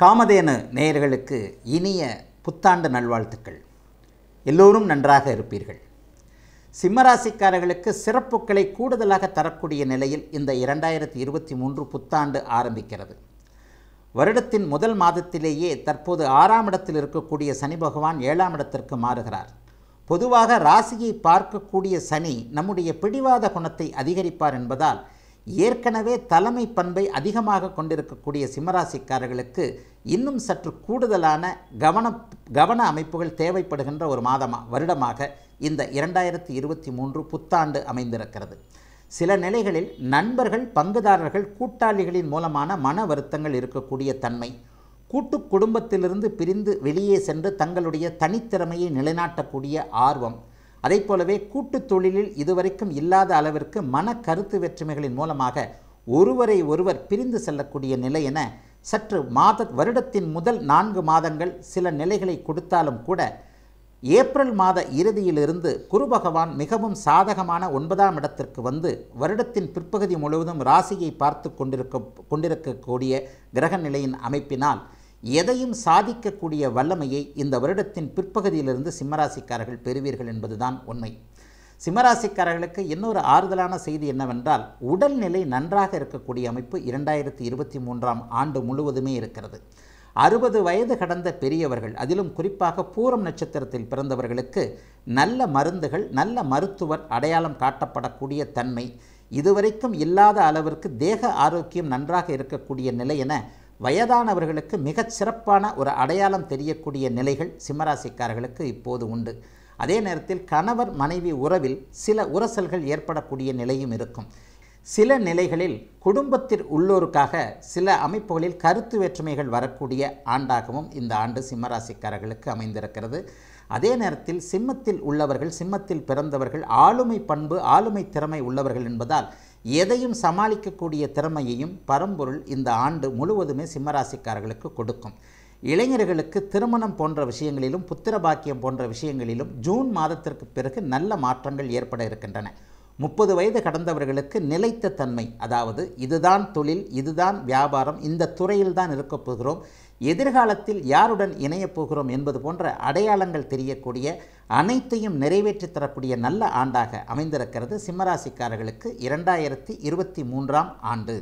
காமதேனு நேயர்களுக்கு இனிய புத்தாண்டு நல்வாழ்த்துக்கள் எல்லோரும் நன்றாக இருப்பீர்கள் சிம்மராசிக்காரர்களுக்கு சிறப்புகளை கூடுதலாக தரக்கூடிய நிலையில் இந்த இரண்டாயிரத்தி இருபத்தி மூன்று புத்தாண்டு ஆரம்பிக்கிறது வருடத்தின் முதல் மாதத்திலேயே தற்போது ஆறாம் இடத்தில் இருக்கக்கூடிய சனி பகவான் ஏழாம் இடத்திற்கு மாறுகிறார் பொதுவாக ராசியை பார்க்கக்கூடிய சனி நம்முடைய பிடிவாத குணத்தை அதிகரிப்பார் என்பதால் ஏற்கனவே தலைமை பண்பை அதிகமாக கொண்டிருக்கக்கூடிய சிம்மராசிக்காரர்களுக்கு இன்னும் சற்று கூடுதலான கவன கவன அமைப்புகள் தேவைப்படுகின்ற ஒரு மாதமாக வருடமாக இந்த இரண்டாயிரத்தி இருபத்தி மூன்று புத்தாண்டு அமைந்திருக்கிறது சில நிலைகளில் நண்பர்கள் பங்குதாரர்கள் கூட்டாளிகளின் மூலமான மன வருத்தங்கள் இருக்கக்கூடிய தன்மை கூட்டு குடும்பத்திலிருந்து பிரிந்து வெளியே சென்று தங்களுடைய தனித்திறமையை நிலைநாட்டக்கூடிய ஆர்வம் அதை போலவே கூட்டுத் தொழிலில் இதுவரைக்கும் இல்லாத அளவிற்கு மன கருத்து வெற்றுமைகளின் மூலமாக ஒருவரை ஒருவர் பிரிந்து செல்லக்கூடிய நிலை என சற்று மாத வருடத்தின் முதல் நான்கு மாதங்கள் சில நிலைகளை கொடுத்தாலும் கூட ஏப்ரல் மாத இறுதியிலிருந்து குரு பகவான் மிகவும் சாதகமான ஒன்பதாம் இடத்திற்கு வந்து வருடத்தின் பிற்பகுதி முழுவதும் ராசியை பார்த்து கொண்டிருக்க கொண்டிருக்கக்கூடிய கிரக நிலையின் அமைப்பினால் எதையும் சாதிக்கக்கூடிய வல்லமையை இந்த வருடத்தின் பிற்பகுதியிலிருந்து சிம்மராசிக்காரர்கள் பெறுவீர்கள் என்பதுதான் உண்மை சிம்மராசிக்காரர்களுக்கு இன்னொரு ஆறுதலான செய்தி என்னவென்றால் உடல்நிலை நன்றாக இருக்கக்கூடிய அமைப்பு இரண்டாயிரத்தி இருபத்தி மூன்றாம் ஆண்டு முழுவதுமே இருக்கிறது அறுபது வயது கடந்த பெரியவர்கள் அதிலும் குறிப்பாக பூரம் நட்சத்திரத்தில் பிறந்தவர்களுக்கு நல்ல மருந்துகள் நல்ல மருத்துவர் அடையாளம் காட்டப்படக்கூடிய தன்மை இதுவரைக்கும் இல்லாத அளவிற்கு தேக ஆரோக்கியம் நன்றாக இருக்கக்கூடிய நிலை என வயதானவர்களுக்கு மிகச் சிறப்பான ஒரு அடையாளம் தெரியக்கூடிய நிலைகள் சிம்மராசிக்காரர்களுக்கு இப்போது உண்டு அதே நேரத்தில் கணவர் மனைவி உறவில் சில உரசல்கள் ஏற்படக்கூடிய நிலையும் இருக்கும் சில நிலைகளில் குடும்பத்தில் உள்ளோருக்காக சில அமைப்புகளில் கருத்து வேற்றுமைகள் வரக்கூடிய ஆண்டாகவும் இந்த ஆண்டு சிம்மராசிக்காரர்களுக்கு அமைந்திருக்கிறது அதே நேரத்தில் சிம்மத்தில் உள்ளவர்கள் சிம்மத்தில் பிறந்தவர்கள் ஆளுமை பண்பு ஆளுமை திறமை உள்ளவர்கள் என்பதால் எதையும் சமாளிக்கக்கூடிய திறமையையும் பரம்பொருள் இந்த ஆண்டு முழுவதுமே சிம்மராசிக்காரர்களுக்கு கொடுக்கும் இளைஞர்களுக்கு திருமணம் போன்ற விஷயங்களிலும் புத்திர பாக்கியம் போன்ற விஷயங்களிலும் ஜூன் மாதத்திற்கு பிறகு நல்ல மாற்றங்கள் ஏற்பட இருக்கின்றன முப்பது வயது கடந்தவர்களுக்கு நிலைத்த தன்மை அதாவது இதுதான் தொழில் இதுதான் வியாபாரம் இந்த துறையில் தான் இருக்கப் போகிறோம் எதிர்காலத்தில் யாருடன் இணையப் போகிறோம் என்பது போன்ற அடையாளங்கள் தெரியக்கூடிய அனைத்தையும் நிறைவேற்றி தரக்கூடிய நல்ல ஆண்டாக அமைந்திருக்கிறது சிம்மராசிக்காரர்களுக்கு இரண்டாயிரத்தி இருபத்தி மூன்றாம் ஆண்டு